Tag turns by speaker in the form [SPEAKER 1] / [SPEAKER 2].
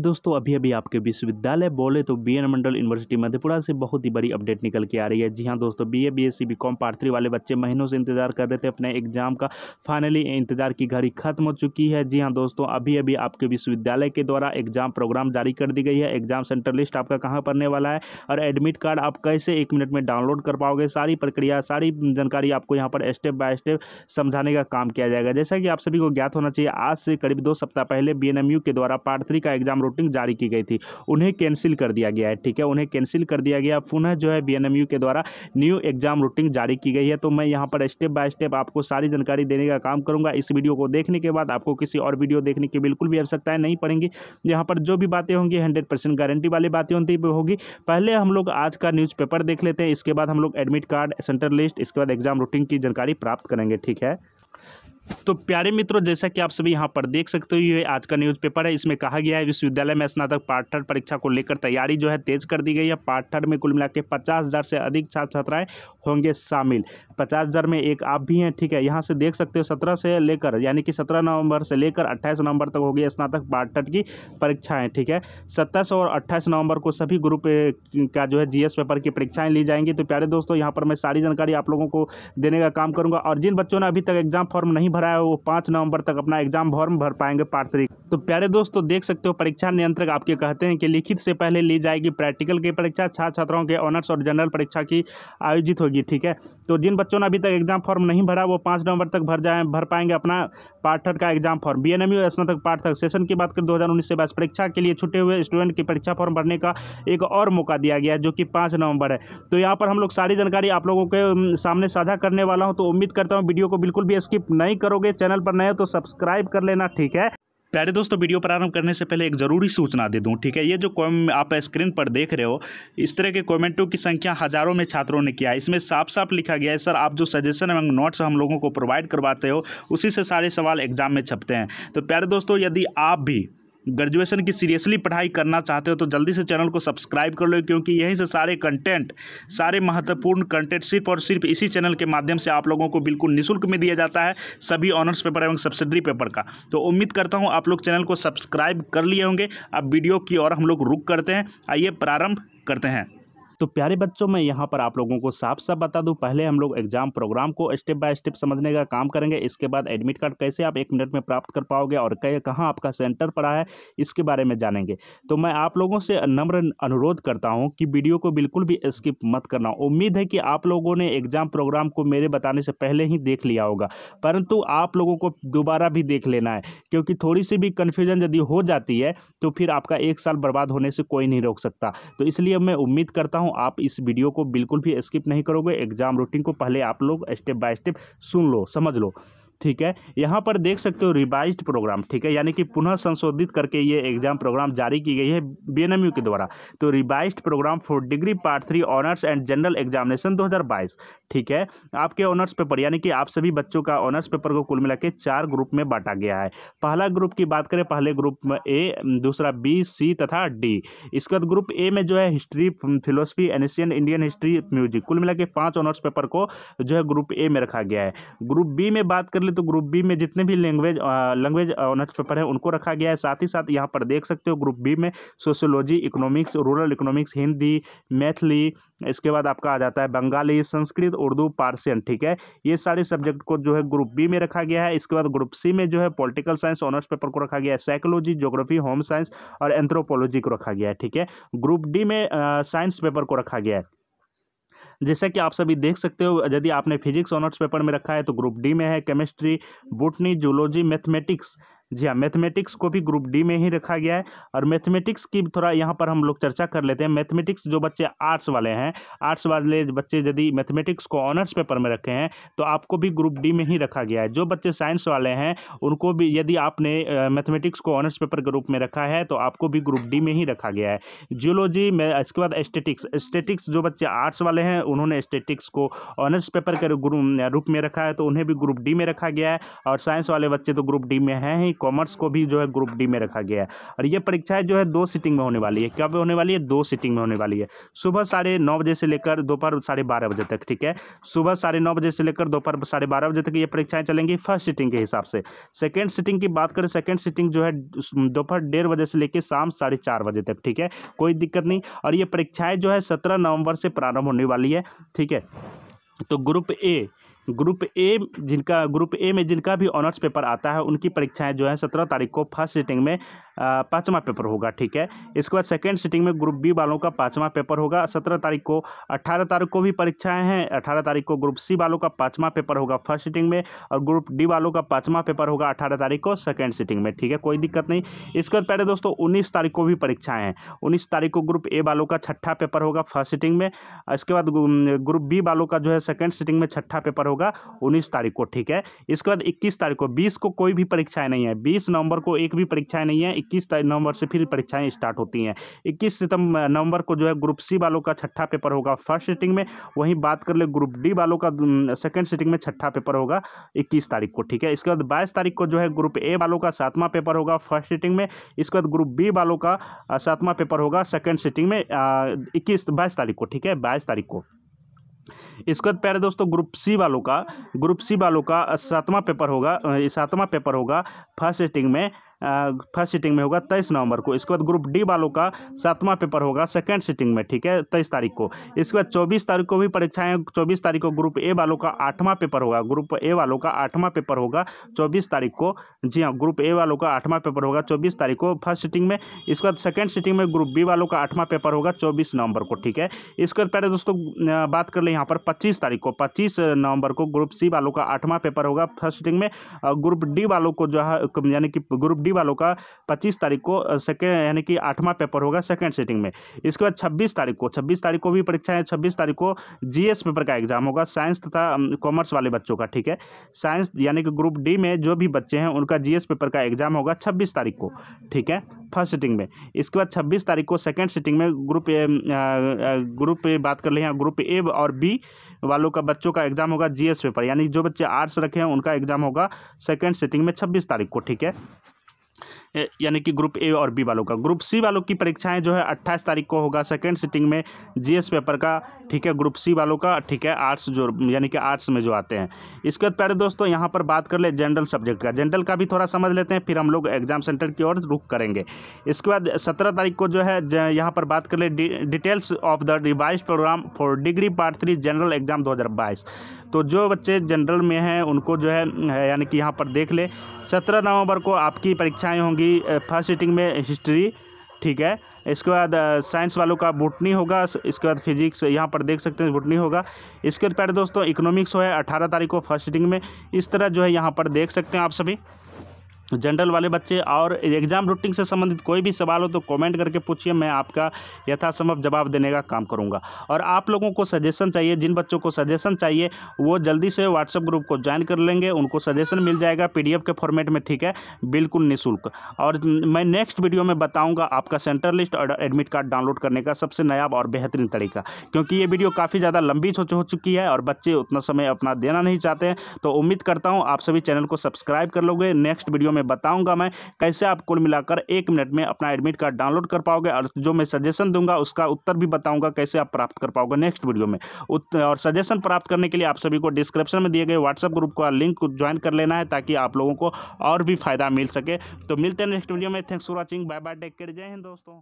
[SPEAKER 1] दोस्तों अभी अभी आपके विश्वविद्यालय बोले तो बी मंडल यूनिवर्सिटी मधेपुरा से बहुत ही बड़ी अपडेट निकल के आ रही है जी हाँ दोस्तों B A B S C B com part three वाले बच्चे महीनों से इंतजार कर रहे थे अपने एग्जाम का फाइनली इंतजार की घड़ी खत्म हो चुकी है जी हाँ दोस्तों अभी अभी आपके विश्वविद्यालय के द्वारा एग्जाम प्रोग्राम जारी कर दी गई है एग्जाम सेंटर लिस्ट आपका कहाँ पड़ने वाला है और एडमिट कार्ड आप कैसे एक मिनट में डाउनलोड कर पाओगे सारी प्रक्रिया सारी जानकारी आपको यहाँ पर स्टेप बाय स्टेप समझाने का काम किया जाएगा जैसा कि आप सभी को ज्ञात होना चाहिए आज से करीब दो सप्ताह पहले बी के द्वारा पार्ट थ्री का एग्जाम एग्जाम जारी की गई थी उन्हें कैंसिल कर दिया गया है ठीक है उन्हें कैंसिल कर दिया गया पुनः जो है बी के द्वारा न्यू एग्जाम रूटीन जारी की गई है तो मैं यहाँ पर स्टेप बाय स्टेप आपको सारी जानकारी देने का काम करूँगा इस वीडियो को देखने के बाद आपको किसी और वीडियो देखने की बिल्कुल भी आवश्यकता नहीं पड़ेंगी यहाँ पर जो भी बातें होंगी हंड्रेड परसेंट गारंटी वाली बातें होती होगी पहले हम लोग आज का न्यूज़पेपर देख लेते हैं इसके बाद हम लोग एडमिट कार्ड सेंटर लिस्ट इसके बाद एग्जाम रूटीन की जानकारी प्राप्त करेंगे ठीक है तो प्यारे मित्रों जैसा कि आप सभी यहाँ पर देख सकते हो ये आज का न्यूज़पेपर है इसमें कहा गया है विश्वविद्यालय में स्नातक पाठ्यर परीक्षा को लेकर तैयारी जो है तेज कर दी गई है पाठ्यर में कुल मिला के से अधिक छात्र छात्राएं होंगे शामिल पचास हज़ार में एक आप भी हैं ठीक है यहाँ से देख सकते हो सत्रह से लेकर यानी कि सत्रह नवंबर से लेकर अट्ठाईस नवंबर तक होगी स्नातक पाठ्यर की परीक्षाएँ ठीक है सत्ताईस और अट्ठाईस नवंबर को सभी ग्रुप का जो है जी पेपर की परीक्षाएँ ली जाएंगी तो प्यारे दोस्तों यहाँ पर मैं सारी जानकारी आप लोगों को देने का काम करूँगा और जिन बच्चों ने अभी तक एग्जाम फॉर्म नहीं भरा है वो पाँच नवंबर तक अपना एग्जाम फॉर्म भर पाएंगे पार्ट थ्री तो प्यारे दोस्तों देख सकते हो परीक्षा नियंत्रक आपके कहते हैं कि लिखित से पहले ली जाएगी प्रैक्टिकल की परीक्षा छात्र छात्राओं के ऑनर्स और जनरल परीक्षा की आयोजित होगी ठीक है तो जिन बच्चों ने अभी तक एग्जाम फॉर्म नहीं भरा वो पाँच नवंबर तक भर जाए भर पाएंगे अपना पार्ट थर्ड का एग्जाम फॉर्म बी एन स्नातक पार्ट थर्ड सेशन की बात करें दो हज़ार उन्नीस से बाईस परीक्षा के लिए छुटे हुए स्टूडेंट की परीक्षा फॉर्म भरने का एक और मौका दिया गया है जो कि पाँच नवंबर है तो यहाँ पर हम लोग सारी जानकारी आप लोगों के सामने साझा करने वाला हूँ तो उम्मीद करता हूँ वीडियो को बिल्कुल भी स्किप नहीं करोगे चैनल पर नए हो तो सब्सक्राइब कर लेना ठीक है प्यारे दोस्तों वीडियो प्रारंभ करने से पहले एक ज़रूरी सूचना दे दूं ठीक है ये जो आप स्क्रीन पर देख रहे हो इस तरह के कमेंटों की संख्या हज़ारों में छात्रों ने किया है इसमें साफ साफ लिखा गया है सर आप जो सजेशन एवं नोट्स हम लोगों को प्रोवाइड करवाते हो उसी से सारे सवाल एग्जाम में छपते हैं तो प्यारे दोस्तों यदि आप भी ग्रेजुएशन की सीरियसली पढ़ाई करना चाहते हो तो जल्दी से चैनल को सब्सक्राइब कर लो क्योंकि यहीं से सारे कंटेंट सारे महत्वपूर्ण कंटेंट सिर्फ और सिर्फ इसी चैनल के माध्यम से आप लोगों को बिल्कुल निःशुल्क में दिया जाता है सभी ऑनर्स पेपर एवं सब्सिडरी पेपर का तो उम्मीद करता हूँ आप लोग चैनल को सब्सक्राइब कर लिए होंगे अब वीडियो की और हम लोग रुक करते हैं आइए प्रारंभ करते हैं तो प्यारे बच्चों मैं यहाँ पर आप लोगों को साफ साफ बता दूँ पहले हम लोग एग्जाम प्रोग्राम को स्टेप बाय स्टेप समझने का काम करेंगे इसके बाद एडमिट कार्ड कैसे आप एक मिनट में प्राप्त कर पाओगे और कहाँ आपका सेंटर पड़ा है इसके बारे में जानेंगे तो मैं आप लोगों से नम्र अनुरोध करता हूँ कि वीडियो को बिल्कुल भी स्किप मत करना उम्मीद है कि आप लोगों ने एग्जाम प्रोग्राम को मेरे बताने से पहले ही देख लिया होगा परंतु आप लोगों को दोबारा भी देख लेना है क्योंकि थोड़ी सी भी कन्फ्यूजन यदि हो जाती है तो फिर आपका एक साल बर्बाद होने से कोई नहीं रोक सकता तो इसलिए मैं उम्मीद करता हूँ हूँ आप इस वीडियो को बिल्कुल भी स्किप नहीं करोगे एग्जाम रूटीन को पहले आप लोग स्टेप बाय स्टेप सुन लो समझ लो ठीक है यहाँ पर देख सकते हो रिवाइज प्रोग्राम ठीक है यानी कि पुनः संशोधित करके ये एग्जाम प्रोग्राम जारी की गई है बी के द्वारा तो revise programme for degree part three honours and general examination दो ठीक है आपके ऑनर्स पेपर यानी कि आप सभी बच्चों का ऑनर्स पेपर को कुल मिला के चार ग्रुप में बांटा गया है पहला ग्रुप की बात करें पहले ग्रुप में ए दूसरा बी सी तथा डी इसके बाद ग्रुप ए में जो है history philosophy ancient Indian history music कुल मिला के पाँच ऑनर्स पेपर को जो है ग्रुप ए में रखा गया है ग्रुप बी में बात कर ले बोले तो ग्रुप बी में जितने भी लैंग्वेज लैंग्वेज ऑनर्स पेपर है उनको रखा गया है साथ ही साथ यहाँ पर देख सकते हो ग्रुप बी में sociology economics rural economics Hindi Maithili इसके बाद आपका आ जाता है बंगाली संस्कृत उर्दू पार्सियन ठीक है ये सारे सब्जेक्ट को जो है ग्रुप बी में रखा गया है इसके बाद ग्रुप सी में जो है पॉलिटिकल साइंस ऑनर्स पेपर को रखा गया है साइकोलॉजी ज्योग्राफी होम साइंस और एंथ्रोपोलॉजी को रखा गया है ठीक है ग्रुप डी में साइंस पेपर को रखा गया है जैसा कि आप सभी देख सकते हो यदि आपने फिजिक्स ऑनर्स पेपर में रखा है तो ग्रुप डी में है केमिस्ट्री बुटनी जूलॉजी मैथमेटिक्स जी हाँ मैथमेटिक्स को भी ग्रुप डी में ही रखा गया है और मैथमेटिक्स की थोड़ा यहाँ पर हम लोग चर्चा कर लेते हैं मैथमेटिक्स जो बच्चे आर्ट्स वाले हैं आर्ट्स वाले बच्चे यदि मैथमेटिक्स को ऑनर्स पेपर में रखे हैं तो आपको भी ग्रुप डी में ही रखा गया है जो बच्चे साइंस वाले हैं उनको भी यदि आपने मैथमेटिक्स को ऑनर्स पेपर के रूप में रखा है तो आपको भी ग्रुप डी में ही रखा गया है जियोलॉजी में इसके बाद एस्टेटिक्स एस्टेटिक्स जो बच्चे आर्ट्स वाले हैं उन्होंने एस्टेटिक्स को ऑनर्स पेपर के रूप में रखा है तो उन्हें भी ग्रुप डी में रखा गया है और साइंस वाले बच्चे तो ग्रुप डी में हैं ही कॉमर्स को भी जो है ग्रुप डी में रखा गया है और ये परीक्षाएँ जो है दो सीटिंग में होने वाली है कब होने वाली है दो सीटिंग में होने वाली है सुबह साढ़े नौ बजे से लेकर दोपहर साढ़े बारह बजे तक ठीक है सुबह साढ़े नौ बजे से लेकर दोपहर साढ़े बारह बजे तक ये परीक्षाएँ चलेंगी फर्स्ट सीटिंग के हिसाब से सेकेंड सीटिंग की बात करें सेकेंड सीटिंग जो है दोपहर डेढ़ बजे से लेकर शाम साढ़े चार बजे तक ठीक है कोई दिक्कत नहीं और ये परीक्षाएँ जो है सत्रह नवंबर से प्रारंभ होने वाली है ठीक है तो ग्रुप ए ग्रुप ए जिनका ग्रुप ए में जिनका भी ऑनर्स पेपर आता है उनकी परीक्षाएं जो है सत्रह तारीख को फर्स्ट सीटिंग में पाँचवा पेपर होगा ठीक है इसके बाद सेकेंड सीटिंग में ग्रुप बी वालों का पाँचवा पेपर होगा सत्रह तारीख को अट्ठारह तारीख को भी परीक्षाएं हैं अठारह तारीख को ग्रुप सी वालों का पाँचवा पेपर होगा फर्स्ट सीटिंग में और ग्रुप डी वालों का पाँचवा पेपर होगा अठारह तारीख को सेकेंड सीटिंग में ठीक है कोई दिक्कत नहीं इसके बाद पहले दोस्तों उन्नीस तारीख को भी परीक्षाएँ हैं उन्नीस तारीख को ग्रुप ए वालों का छठा पेपर होगा फर्स्ट सीटिंग में इसके बाद ग्रुप बी वालों का जो है सेकेंड सीटिंग में छठा पेपर होगा उन्नीस तारीख को ठीक है इसके बाद इक्कीस तारीख को बीस को कोई भी परीक्षाएं नहीं है बीस नवंबर को एक भी परीक्षाएं नहीं है इक्कीस नवंबर से फिर परीक्षाएं स्टार्ट होती हैं इक्कीस सितंबर नवंबर को जो है ग्रुप सी वालों का छठा पेपर होगा फर्स्ट सीटिंग में वहीं बात कर ले ग्रुप डी वालों का सेकेंड सीटिंग में छठा पेपर होगा इक्कीस तारीख को ठीक है इसके बाद बाईस तारीख को जो है ग्रुप ए वालों का सातवां पेपर होगा फर्स्ट सीटिंग में इसके बाद ग्रुप बी वालों का सातवां पेपर होगा सेकेंड सीटिंग में इक्कीस बाईस तारीख को ठीक है बाईस तारीख को इसके बाद प्यारे दोस्तों ग्रुप सी वालों का ग्रुप सी वालों का सातवां पेपर होगा सातवां पेपर होगा फर्स्ट सेटिंग में फर्स्ट सीटिंग में होगा तेईस नवंबर को इसके बाद ग्रुप डी वालों का सातवां पेपर होगा सेकेंड सीटिंग में ठीक है तेईस तारीख को इसके बाद चौबीस तारीख को भी परीक्षाएं चौबीस तारीख को ग्रुप ए वालों का आठवां पेपर होगा ग्रुप ए वालों का आठवां पेपर होगा चौबीस तारीख को जी हाँ ग्रुप ए वालों का आठवां पेपर होगा चौबीस तारीख को फर्स्ट सीटिंग में इसके बाद सेकेंड सीटिंग में ग्रुप बी वालों का आठवां पेपर होगा चौबीस नवंबर को ठीक है इसके बाद पहले दोस्तों बात कर ले यहाँ पर पच्चीस तारीख को पच्चीस नवंबर को ग्रुप सी वालों का आठवां पेपर होगा फर्स्ट सीटिंग में ग्रुप डी वालों को जो है यानी कि ग्रुप डी सभी वालों का पच्चीस तारीख को सेकेंड यानी कि आठवां पेपर होगा सेकेंड सेटिंग में इसके बाद छब्बीस तारीख को छब्बीस तारीख को भी परीक्षा है छब्बीस तारीख को जीएस पेपर का एग्जाम होगा साइंस तथा कॉमर्स वाले बच्चों का ठीक है साइंस यानी कि ग्रुप डी में जो भी बच्चे हैं उनका जीएस पेपर का एग्जाम होगा छब्बीस तारीख को ठीक है फर्स्ट सीटिंग में इसके बाद छब्बीस तारीख को सेकेंड सीटिंग में ग्रुप ए ग्रुप बात कर ले ग्रुप ए और बी वालों का बच्चों का एग्जाम होगा जीएस पेपर यानी जो बच्चे आर्ट्स रखे हैं उनका एग्जाम होगा सेकेंड सिटिंग में छब्बीस तारीख को ठीक है यानी कि ग्रुप ए और बी वालों का ग्रुप सी वालों की परीक्षाएं जो है अट्ठाईस तारीख को होगा सेकेंड सिटिंग में जीएस पेपर का ठीक है ग्रुप सी वालों का ठीक है आर्ट्स जो यानी कि आर्ट्स में जो आते हैं इसके बाद प्यारे दोस्तों यहाँ पर बात कर ले जनरल सब्जेक्ट का जनरल का भी थोड़ा समझ लेते हैं फिर हम लोग एग्जाम सेंटर की ओर रुख करेंगे इसके बाद सत्रह तारीख को जो है यहाँ पर बात कर ले details of the revise programme for degree part three general exam दो तो जो बच्चे जनरल में हैं उनको जो है यानी कि यहाँ पर देख ले सत्रह नवंबर को आपकी परीक्षाएं होंगी फर्स्ट सीटिंग में हिस्ट्री ठीक है इसके बाद साइंस वालों का बुटनी होगा इसके बाद फिजिक्स यहाँ पर देख सकते हैं बुटनी होगा इसके बाद दोस्तों इकोनॉमिक्स हो है अठारह तारीख को फर्स्ट सीटिंग में इस तरह जो है यहाँ पर देख सकते हैं आप सभी जनरल वाले बच्चे और एग्ज़ाम रूटीन से संबंधित कोई भी सवाल हो तो कमेंट करके पूछिए मैं आपका यथासंभव जवाब देने का काम करूंगा और आप लोगों को सजेशन चाहिए जिन बच्चों को सजेशन चाहिए वो जल्दी से व्हाट्सअप ग्रुप को ज्वाइन कर लेंगे उनको सजेशन मिल जाएगा पीडीएफ के फॉर्मेट में ठीक है बिल्कुल निःशुल्क और मैं नेक्स्ट वीडियो में बताऊँगा आपका सेंटर लिस्ट और एडमिट कार्ड डाउनलोड करने का सबसे नयाब और बेहतरीन तरीका क्योंकि ये वीडियो काफ़ी ज़्यादा लंबी हो चुकी है और बच्चे उतना समय अपना देना नहीं चाहते हैं तो उम्मीद करता हूँ आप सभी चैनल को सब्सक्राइब कर लोगे नेक्स्ट वीडियो वीडियो में बताऊंगा मैं कैसे आप कुल मिलाकर एक मिनट में अपना एडमिट कार्ड डाउनलोड कर पाओगे और जो मैं सजेशन दूंगा उसका उत्तर भी बताऊंगा कैसे आप प्राप्त कर पाओगे नेक्स्ट वीडियो में और सजेशन प्राप्त करने के लिए आप सभी को डिस्क्रिप्शन में दिए गए व्हाट्सएप ग्रुप का लिंक ज्वाइन कर लेना है ताकि आप लोगों को और भी फायदा मिल सके तो मिलते हैं नेक्स्ट वीडियो में thanks for watching bye bye take care जय हिंद दोस्तों